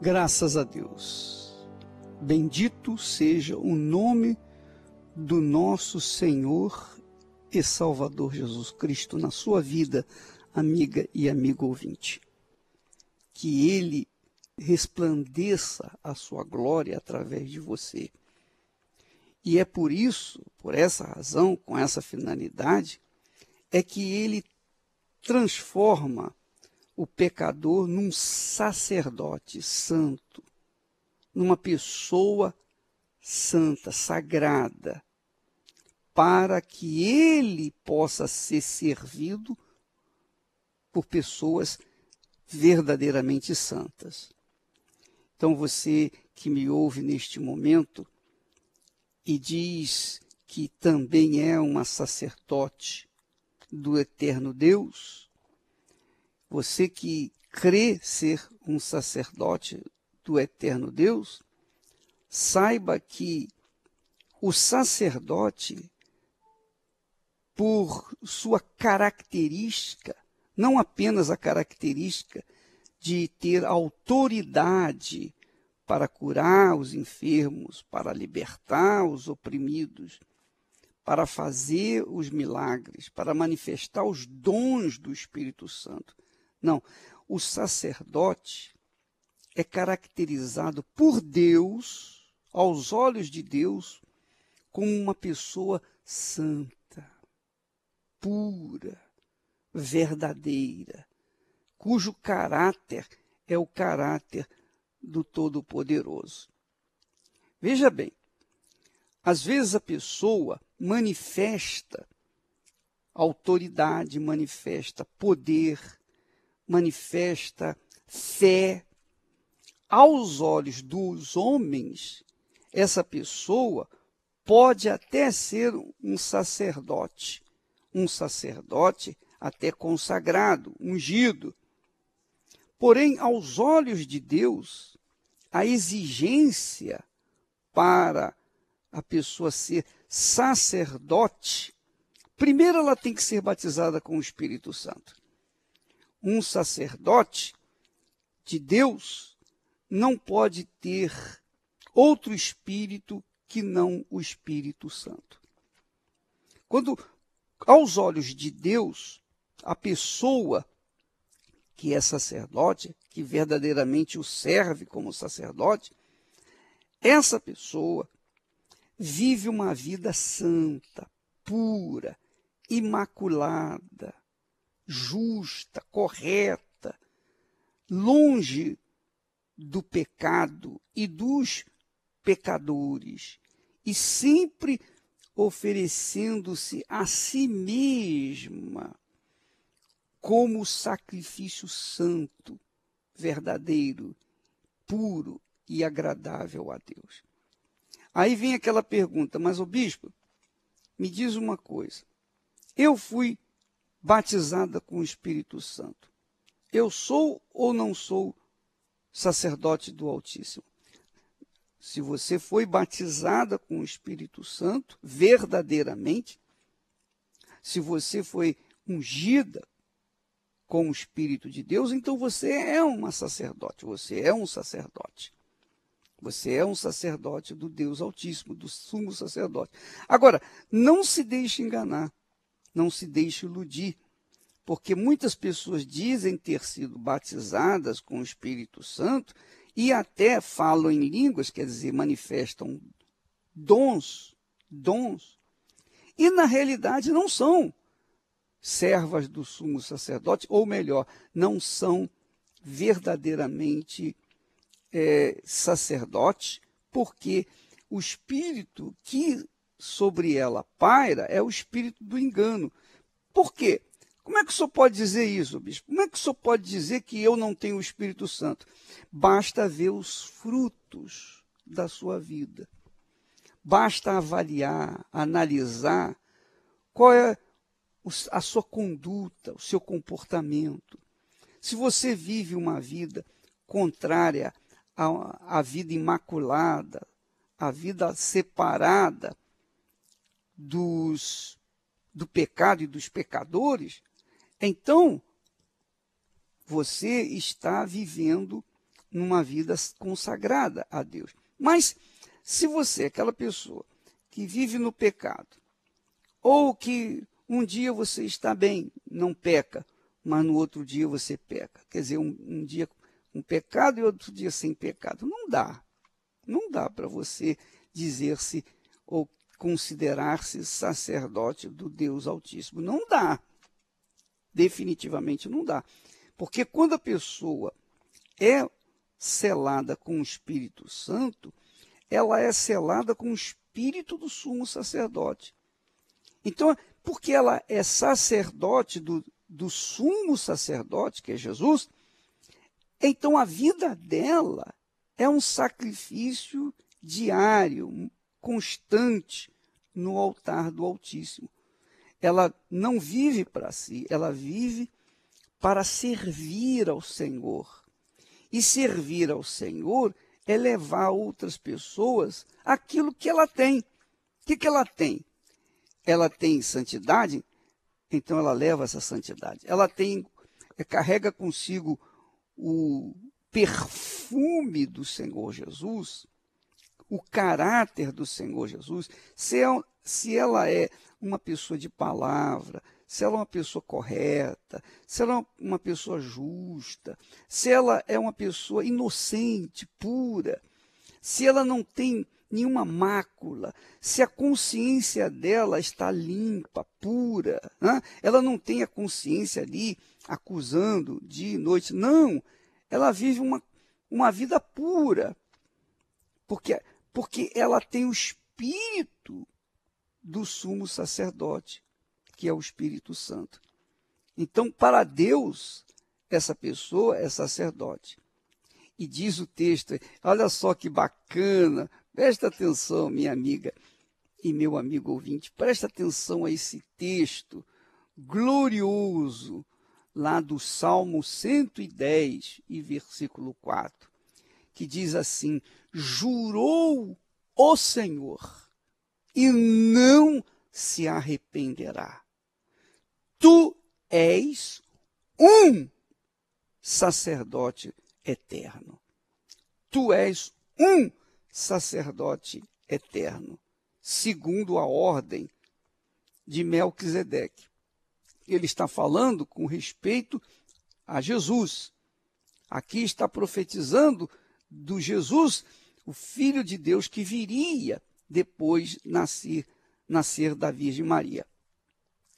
Graças a Deus. Bendito seja o nome do nosso Senhor e Salvador Jesus Cristo na sua vida, amiga e amigo ouvinte. Que ele resplandeça a sua glória através de você. E é por isso, por essa razão, com essa finalidade, é que ele transforma o pecador num sacerdote santo, numa pessoa santa, sagrada, para que ele possa ser servido por pessoas verdadeiramente santas. Então você que me ouve neste momento e diz que também é uma sacerdote do eterno Deus, você que crê ser um sacerdote do eterno Deus, saiba que o sacerdote, por sua característica, não apenas a característica de ter autoridade para curar os enfermos, para libertar os oprimidos, para fazer os milagres, para manifestar os dons do Espírito Santo. Não. O sacerdote é caracterizado por Deus, aos olhos de Deus, como uma pessoa santa, pura, verdadeira, cujo caráter é o caráter do Todo-Poderoso. Veja bem, às vezes a pessoa manifesta autoridade, manifesta poder, manifesta fé. Aos olhos dos homens, essa pessoa pode até ser um sacerdote, um sacerdote até consagrado, ungido. Porém, aos olhos de Deus, a exigência para a pessoa ser sacerdote, primeiro ela tem que ser batizada com o Espírito Santo um sacerdote de Deus não pode ter outro espírito que não o Espírito Santo. Quando, aos olhos de Deus, a pessoa que é sacerdote, que verdadeiramente o serve como sacerdote, essa pessoa vive uma vida santa, pura, imaculada, justa, correta, longe do pecado e dos pecadores, e sempre oferecendo-se a si mesma como sacrifício santo, verdadeiro, puro e agradável a Deus. Aí vem aquela pergunta, mas o bispo, me diz uma coisa. Eu fui batizada com o Espírito Santo. Eu sou ou não sou sacerdote do Altíssimo? Se você foi batizada com o Espírito Santo verdadeiramente, se você foi ungida com o Espírito de Deus, então você é uma sacerdote, você é um sacerdote. Você é um sacerdote do Deus Altíssimo, do sumo sacerdote. Agora, não se deixe enganar não se deixe iludir, porque muitas pessoas dizem ter sido batizadas com o Espírito Santo e até falam em línguas, quer dizer, manifestam dons, dons, e na realidade não são servas do sumo sacerdote, ou melhor, não são verdadeiramente é, sacerdotes, porque o Espírito que sobre ela paira é o espírito do engano. Por quê? Como é que o senhor pode dizer isso, bispo? Como é que o senhor pode dizer que eu não tenho o Espírito Santo? Basta ver os frutos da sua vida. Basta avaliar, analisar qual é a sua conduta, o seu comportamento. Se você vive uma vida contrária à, à vida imaculada, à vida separada dos, do pecado e dos pecadores, então você está vivendo numa vida consagrada a Deus. Mas se você é aquela pessoa que vive no pecado, ou que um dia você está bem, não peca, mas no outro dia você peca. Quer dizer, um, um dia com um pecado e outro dia sem pecado. Não dá. Não dá para você dizer-se ou considerar-se sacerdote do Deus Altíssimo. Não dá. Definitivamente não dá. Porque quando a pessoa é selada com o Espírito Santo, ela é selada com o Espírito do sumo sacerdote. Então, porque ela é sacerdote do, do sumo sacerdote, que é Jesus, então a vida dela é um sacrifício diário, constante no altar do Altíssimo. Ela não vive para si, ela vive para servir ao Senhor. E servir ao Senhor é levar outras pessoas aquilo que ela tem. O que, que ela tem? Ela tem santidade, então ela leva essa santidade. Ela tem, é, carrega consigo o perfume do Senhor Jesus, o caráter do Senhor Jesus, se, é se ela é uma pessoa de palavra, se ela é uma pessoa correta, se ela é uma pessoa justa, se ela é uma pessoa inocente, pura, se ela não tem nenhuma mácula, se a consciência dela está limpa, pura, né? ela não tem a consciência ali acusando dia e noite, não, ela vive uma, uma vida pura, porque porque ela tem o espírito do sumo sacerdote, que é o Espírito Santo. Então, para Deus, essa pessoa é sacerdote. E diz o texto, olha só que bacana, presta atenção, minha amiga e meu amigo ouvinte, presta atenção a esse texto glorioso lá do Salmo 110 e versículo 4 que diz assim: jurou o Senhor e não se arrependerá. Tu és um sacerdote eterno. Tu és um sacerdote eterno, segundo a ordem de Melquisedeque. Ele está falando com respeito a Jesus. Aqui está profetizando do Jesus, o Filho de Deus que viria depois nascer, nascer da Virgem Maria.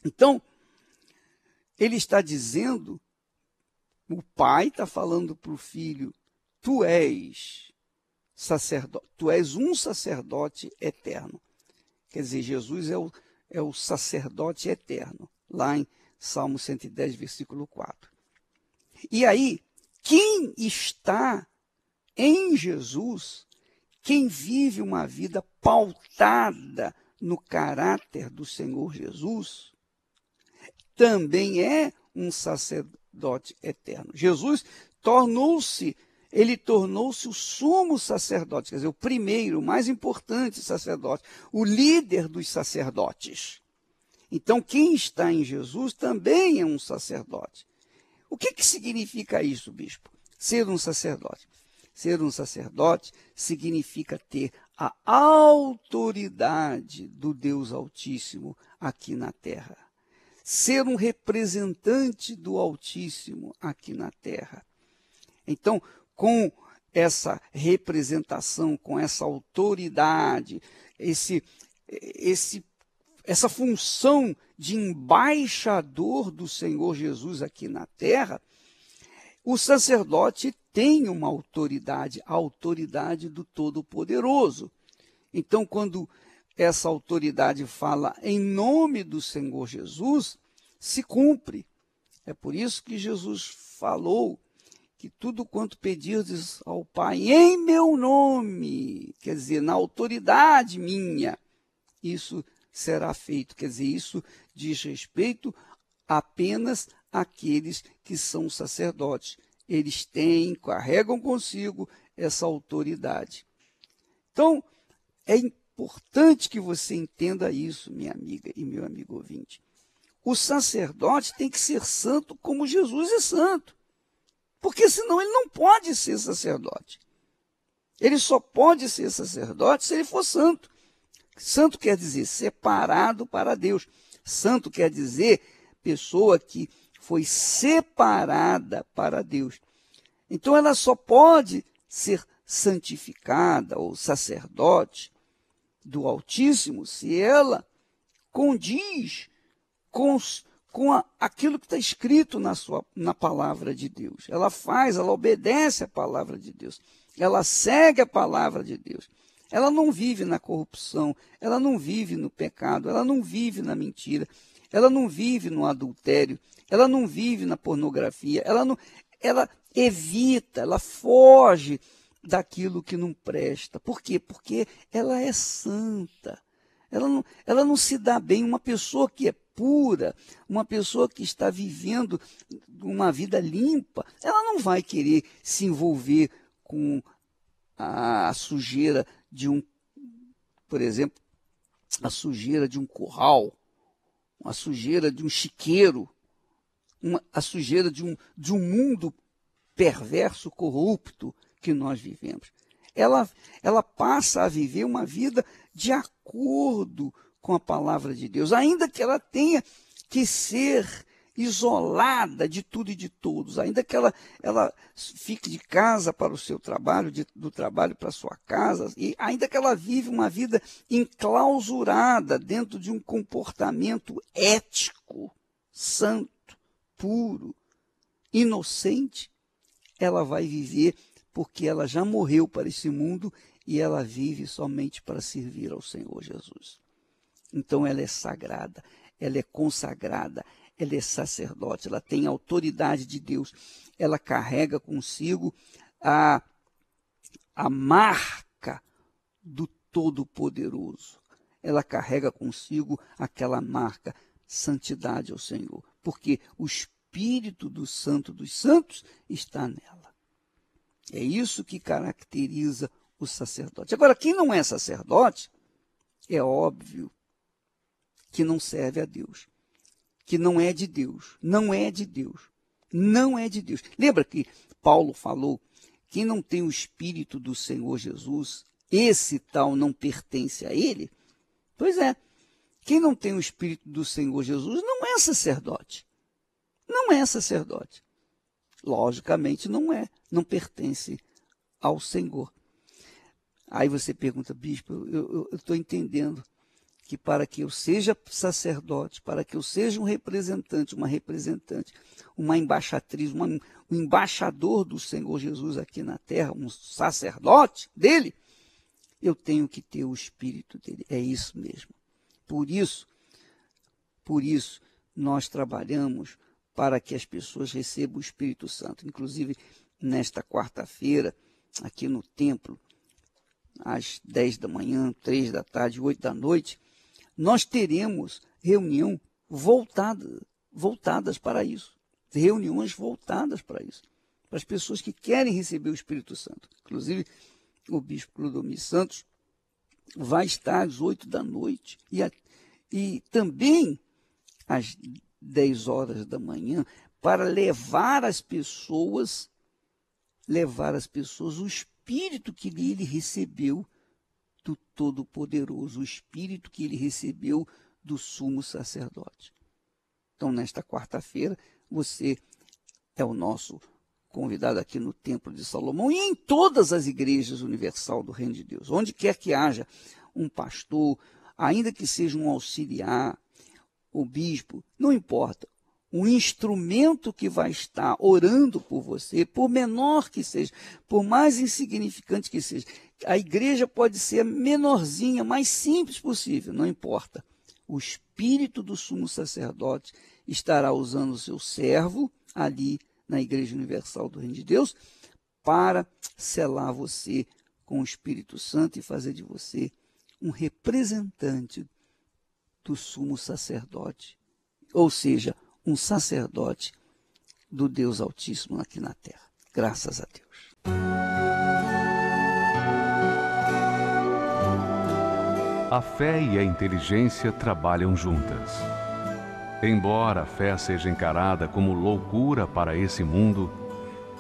Então, ele está dizendo, o pai está falando para o filho, tu és sacerdote, tu és um sacerdote eterno. Quer dizer, Jesus é o, é o sacerdote eterno, lá em Salmo 110, versículo 4. E aí, quem está em Jesus, quem vive uma vida pautada no caráter do Senhor Jesus, também é um sacerdote eterno. Jesus tornou-se, ele tornou-se o sumo sacerdote, quer dizer, o primeiro, o mais importante sacerdote, o líder dos sacerdotes. Então, quem está em Jesus também é um sacerdote. O que, que significa isso, bispo? Ser um sacerdote. Ser um sacerdote significa ter a autoridade do Deus Altíssimo aqui na terra. Ser um representante do Altíssimo aqui na terra. Então, com essa representação, com essa autoridade, esse, esse, essa função de embaixador do Senhor Jesus aqui na terra, o sacerdote tem uma autoridade, a autoridade do Todo-Poderoso. Então, quando essa autoridade fala em nome do Senhor Jesus, se cumpre. É por isso que Jesus falou que tudo quanto pedirdes ao Pai em meu nome, quer dizer, na autoridade minha, isso será feito. Quer dizer, isso diz respeito apenas àqueles que são sacerdotes eles têm, carregam consigo essa autoridade. Então, é importante que você entenda isso, minha amiga e meu amigo ouvinte. O sacerdote tem que ser santo como Jesus é santo. Porque senão ele não pode ser sacerdote. Ele só pode ser sacerdote se ele for santo. Santo quer dizer separado para Deus. Santo quer dizer pessoa que foi separada para Deus. Então ela só pode ser santificada ou sacerdote do Altíssimo se ela condiz com, com a, aquilo que está escrito na, sua, na palavra de Deus. Ela faz, ela obedece à palavra de Deus. Ela segue a palavra de Deus. Ela não vive na corrupção, ela não vive no pecado, ela não vive na mentira, ela não vive no adultério, ela não vive na pornografia, ela, não, ela evita, ela foge daquilo que não presta. Por quê? Porque ela é santa. Ela não, ela não se dá bem. Uma pessoa que é pura, uma pessoa que está vivendo uma vida limpa, ela não vai querer se envolver com a, a sujeira de um, por exemplo, a sujeira de um curral, a sujeira de um chiqueiro uma, a sujeira de um, de um mundo perverso, corrupto que nós vivemos. Ela, ela passa a viver uma vida de acordo com a palavra de Deus, ainda que ela tenha que ser isolada de tudo e de todos, ainda que ela, ela fique de casa para o seu trabalho, de, do trabalho para a sua casa, e ainda que ela vive uma vida enclausurada dentro de um comportamento ético, santo, puro, inocente, ela vai viver porque ela já morreu para esse mundo e ela vive somente para servir ao Senhor Jesus. Então ela é sagrada, ela é consagrada, ela é sacerdote, ela tem autoridade de Deus, ela carrega consigo a, a marca do Todo-Poderoso, ela carrega consigo aquela marca, santidade ao Senhor porque o Espírito do Santo dos Santos está nela. É isso que caracteriza o sacerdote. Agora, quem não é sacerdote, é óbvio que não serve a Deus, que não é de Deus, não é de Deus, não é de Deus. Lembra que Paulo falou: quem não tem o Espírito do Senhor Jesus, esse tal não pertence a ele? Pois é, quem não tem o Espírito do Senhor Jesus não é sacerdote. Não é sacerdote. Logicamente não é, não pertence ao Senhor. Aí você pergunta, bispo, eu estou entendendo que para que eu seja sacerdote, para que eu seja um representante, uma representante, uma embaixatriz, uma, um embaixador do Senhor Jesus aqui na terra, um sacerdote dele, eu tenho que ter o espírito dele. É isso mesmo. Por isso, por isso nós trabalhamos para que as pessoas recebam o Espírito Santo. Inclusive, nesta quarta-feira, aqui no templo, às 10 da manhã, 3 da tarde, 8 da noite, nós teremos reunião voltada, voltadas para isso. Reuniões voltadas para isso. Para as pessoas que querem receber o Espírito Santo. Inclusive, o bispo Clodomir Santos vai estar às oito da noite e, a, e também às dez horas da manhã para levar as pessoas, levar as pessoas o espírito que ele recebeu do Todo-Poderoso, o espírito que ele recebeu do sumo sacerdote. Então, nesta quarta-feira, você é o nosso convidado aqui no Templo de Salomão e em todas as igrejas universal do Reino de Deus. Onde quer que haja um pastor, ainda que seja um auxiliar, o bispo, não importa. O instrumento que vai estar orando por você, por menor que seja, por mais insignificante que seja, a igreja pode ser a menorzinha, mais simples possível, não importa. O espírito do sumo sacerdote estará usando o seu servo ali na Igreja Universal do Reino de Deus, para selar você com o Espírito Santo e fazer de você um representante do sumo sacerdote, ou seja, um sacerdote do Deus Altíssimo aqui na terra. Graças a Deus. A fé e a inteligência trabalham juntas. Embora a fé seja encarada como loucura para esse mundo,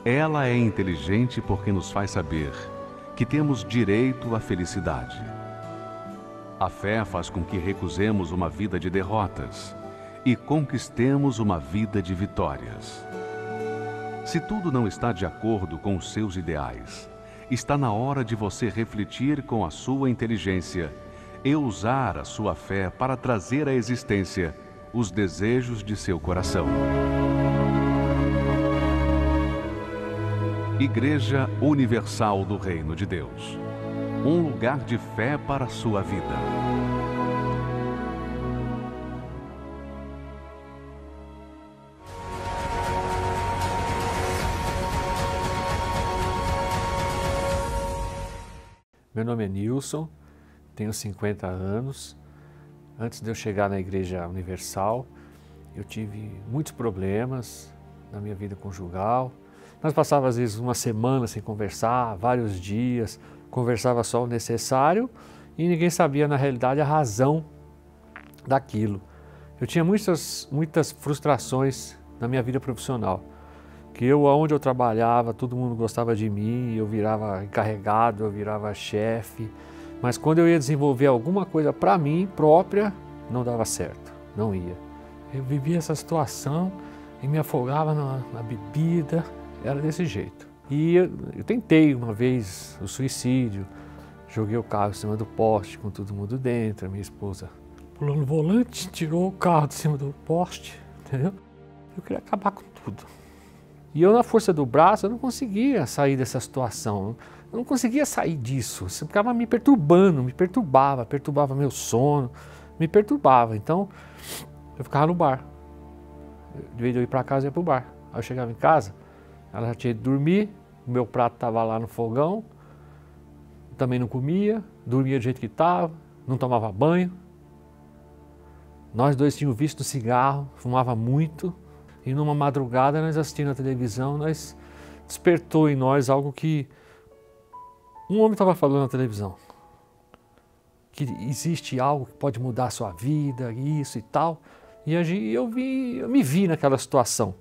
ela é inteligente porque nos faz saber que temos direito à felicidade. A fé faz com que recusemos uma vida de derrotas e conquistemos uma vida de vitórias. Se tudo não está de acordo com os seus ideais, está na hora de você refletir com a sua inteligência e usar a sua fé para trazer à existência os desejos de seu coração. Igreja Universal do Reino de Deus um lugar de fé para a sua vida. Meu nome é Nilson, tenho 50 anos, Antes de eu chegar na Igreja Universal, eu tive muitos problemas na minha vida conjugal. Nós passávamos às vezes uma semana sem conversar, vários dias, conversava só o necessário e ninguém sabia na realidade a razão daquilo. Eu tinha muitas, muitas frustrações na minha vida profissional, que eu, onde eu trabalhava, todo mundo gostava de mim, eu virava encarregado, eu virava chefe, mas quando eu ia desenvolver alguma coisa para mim própria, não dava certo, não ia. Eu vivia essa situação e me afogava na, na bebida, era desse jeito. E eu, eu, tentei uma vez o suicídio, joguei o carro em cima do poste com todo mundo dentro, a minha esposa pulou no volante, tirou o carro de cima do poste, entendeu? Eu queria acabar com tudo. E eu, na força do braço, eu não conseguia sair dessa situação. Eu não conseguia sair disso, assim, eu ficava me perturbando, me perturbava, perturbava meu sono, me perturbava. Então eu ficava no bar. De vez em eu ir para casa, eu ia para o bar. Aí eu chegava em casa, ela já tinha ido dormir, o meu prato estava lá no fogão, também não comia, dormia do jeito que estava, não tomava banho. Nós dois tínhamos visto cigarro, fumava muito, e numa madrugada nós assistindo a televisão, nós despertou em nós algo que um homem estava falando na televisão que existe algo que pode mudar a sua vida, isso e tal. E eu vi, eu me vi naquela situação.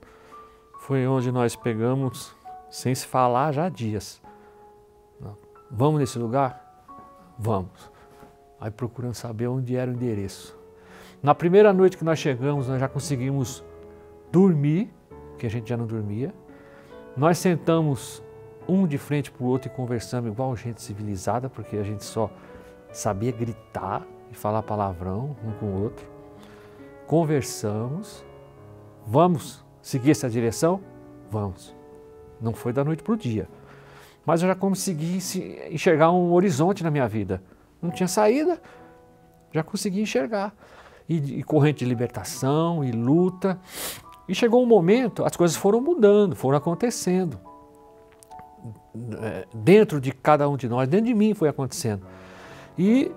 Foi onde nós pegamos, sem se falar já há dias. Vamos nesse lugar? Vamos. Aí procurando saber onde era o endereço. Na primeira noite que nós chegamos, nós já conseguimos dormir, que a gente já não dormia. Nós sentamos um de frente para o outro e conversamos igual gente civilizada, porque a gente só sabia gritar e falar palavrão um com o outro. Conversamos, vamos seguir essa direção? Vamos. Não foi da noite para o dia, mas eu já consegui enxergar um horizonte na minha vida. Não tinha saída, já consegui enxergar. E, e corrente de libertação, e luta. E chegou um momento, as coisas foram mudando, foram acontecendo. É, dentro de cada um de nós, dentro de mim foi acontecendo. E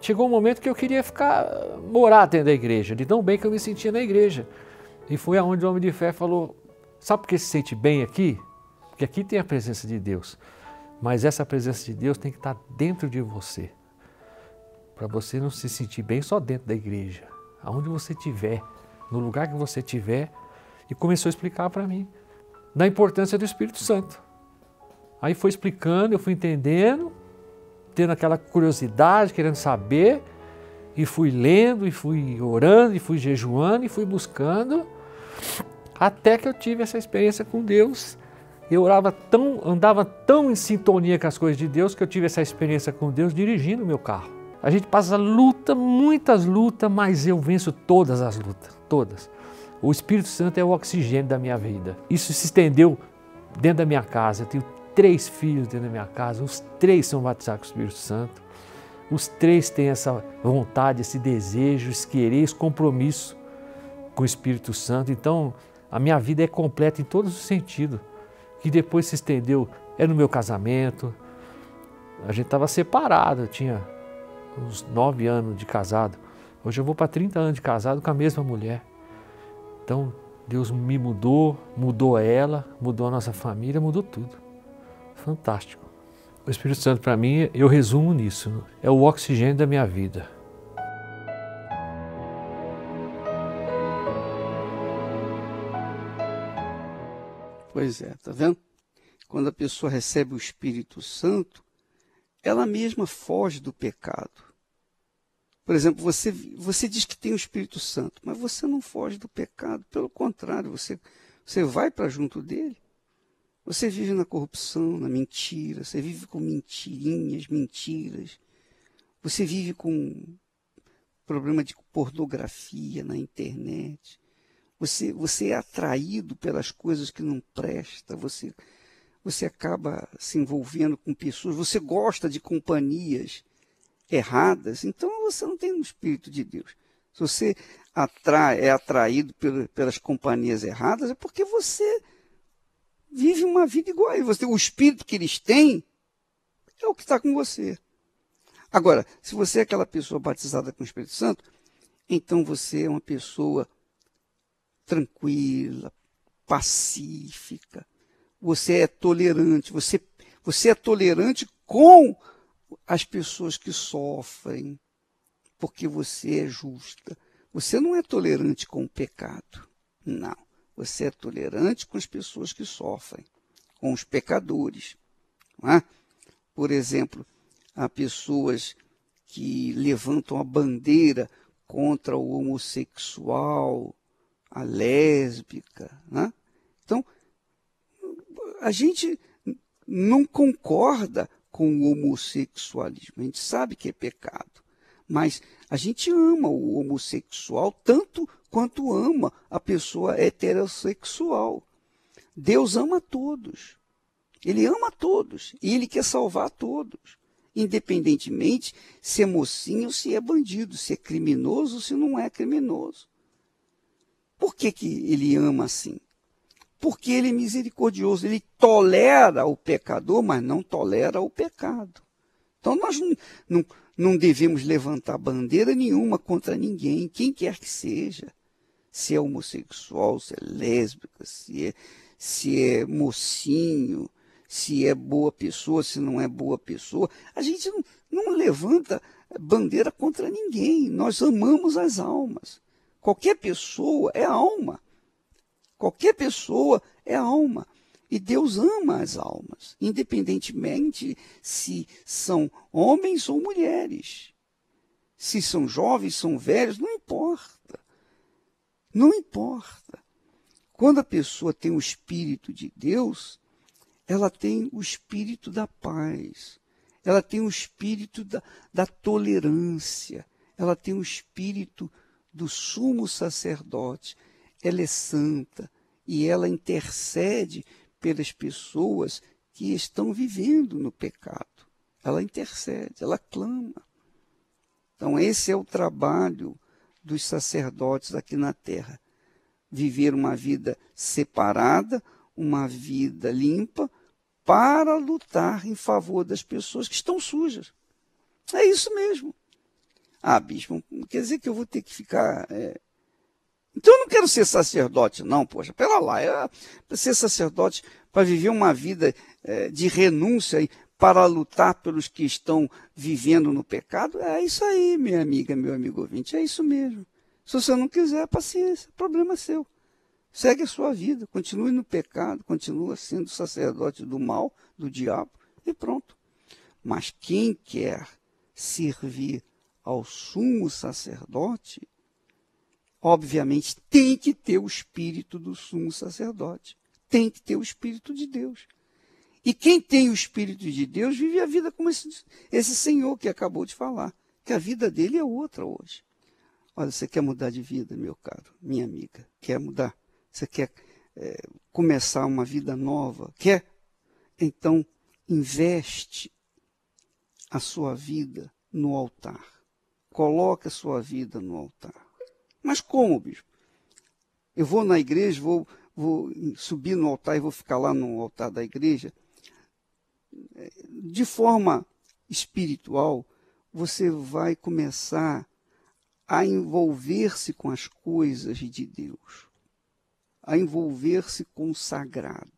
chegou um momento que eu queria ficar, morar dentro da igreja, de tão bem que eu me sentia na igreja. E foi aonde o homem de fé falou: Sabe por que se sente bem aqui? Porque aqui tem a presença de Deus. Mas essa presença de Deus tem que estar dentro de você. Para você não se sentir bem só dentro da igreja. Aonde você estiver, no lugar que você estiver. E começou a explicar para mim da importância do Espírito Santo. Aí foi explicando, eu fui entendendo, tendo aquela curiosidade, querendo saber, e fui lendo, e fui orando, e fui jejuando, e fui buscando, até que eu tive essa experiência com Deus. Eu orava tão, andava tão em sintonia com as coisas de Deus que eu tive essa experiência com Deus dirigindo o meu carro. A gente passa luta, muitas lutas, mas eu venço todas as lutas, todas. O Espírito Santo é o oxigênio da minha vida. Isso se estendeu dentro da minha casa. Eu tenho três filhos dentro da minha casa, os três são batizados com o Espírito Santo, os três têm essa vontade, esse desejo, esse querer, esse compromisso com o Espírito Santo. Então, a minha vida é completa em todos os sentidos, que depois se estendeu, é no meu casamento, a gente estava separado, eu tinha uns nove anos de casado, hoje eu vou para 30 anos de casado com a mesma mulher. Então, Deus me mudou, mudou ela, mudou a nossa família, mudou tudo fantástico. O Espírito Santo, para mim, eu resumo nisso: é o oxigênio da minha vida. Pois é, tá vendo? Quando a pessoa recebe o Espírito Santo, ela mesma foge do pecado. Por exemplo, você, você diz que tem o Espírito Santo, mas você não foge do pecado, pelo contrário, você, você vai para junto dele. Você vive na corrupção, na mentira, você vive com mentirinhas, mentiras. Você vive com problema de pornografia na internet. Você, você é atraído pelas coisas que não presta, você você acaba se envolvendo com pessoas, você gosta de companhias erradas, então você não tem o espírito de Deus. Se você atrai, é atraído pelas companhias erradas, é porque você vive uma vida igual a Você, o espírito que eles têm é o que está com você. Agora, se você é aquela pessoa batizada com o Espírito Santo, então você é uma pessoa tranquila, pacífica. Você é tolerante. Você, você é tolerante com as pessoas que sofrem, porque você é justa. Você não é tolerante com o pecado. Não. Você é tolerante com as pessoas que sofrem, com os pecadores. É? Por exemplo, há pessoas que levantam a bandeira contra o homossexual, a lésbica. É? Então, a gente não concorda com o homossexualismo, a gente sabe que é pecado, mas a gente ama o homossexual tanto quanto ama a pessoa heterossexual. Deus ama todos. Ele ama todos e ele quer salvar todos, independentemente se é mocinho ou se é bandido, se é criminoso ou se não é criminoso. Por que, que ele ama assim? Porque ele é misericordioso, ele tolera o pecador, mas não tolera o pecado. Então nós não, não, não devemos levantar bandeira nenhuma contra ninguém, quem quer que seja se é homossexual, se é lésbica, se é, se é mocinho, se é boa pessoa, se não é boa pessoa. A gente não, não levanta bandeira contra ninguém. Nós amamos as almas. Qualquer pessoa é alma. Qualquer pessoa é alma. E Deus ama as almas, independentemente se são homens ou mulheres. Se são jovens, são velhos, não importa. Não importa. Quando a pessoa tem o Espírito de Deus, ela tem o espírito da paz, ela tem o espírito da, da tolerância, ela tem o espírito do sumo sacerdote. Ela é santa e ela intercede pelas pessoas que estão vivendo no pecado. Ela intercede, ela clama. Então, esse é o trabalho dos sacerdotes aqui na terra. Viver uma vida separada, uma vida limpa, para lutar em favor das pessoas que estão sujas. É isso mesmo. Ah, bispo, quer dizer que eu vou ter que ficar. É... Então eu não quero ser sacerdote, não, poxa, pela lá. Eu, é, ser sacerdote para viver uma vida é, de renúncia, para lutar pelos que estão vivendo no pecado? É isso aí, minha amiga, meu amigo ouvinte, é isso mesmo. Se você não quiser, paciência, problema seu. Segue a sua vida, continue no pecado, continua sendo sacerdote do mal, do diabo e pronto. Mas quem quer servir ao sumo sacerdote, obviamente tem que ter o espírito do sumo sacerdote, tem que ter o espírito de Deus. E quem tem o Espírito de Deus vive a vida como esse, esse Senhor que acabou de falar, que a vida dele é outra hoje. Olha, você quer mudar de vida, meu caro, minha amiga, quer mudar? Você quer é, começar uma vida nova? Quer? Então, investe a sua vida no altar. Coloque a sua vida no altar. Mas como, bispo? Eu vou na igreja, vou, vou subir no altar e vou ficar lá no altar da igreja? de forma espiritual, você vai começar a envolver-se com as coisas de Deus, a envolver-se com o sagrado.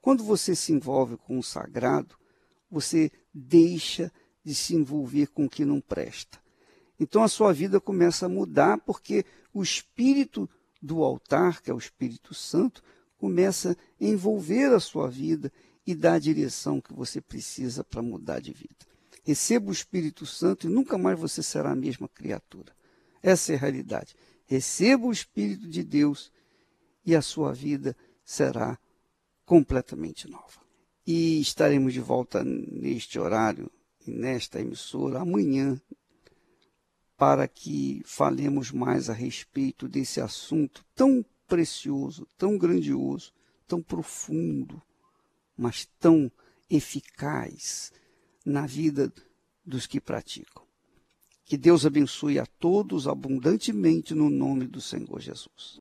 Quando você se envolve com o sagrado, você deixa de se envolver com o que não presta. Então a sua vida começa a mudar porque o espírito do altar, que é o Espírito Santo, começa a envolver a sua vida e dá a direção que você precisa para mudar de vida. Receba o Espírito Santo e nunca mais você será a mesma criatura. Essa é a realidade. Receba o Espírito de Deus e a sua vida será completamente nova. E estaremos de volta neste horário e nesta emissora amanhã para que falemos mais a respeito desse assunto tão precioso, tão grandioso, tão profundo mas tão eficaz na vida dos que praticam. Que Deus abençoe a todos abundantemente no nome do Senhor Jesus.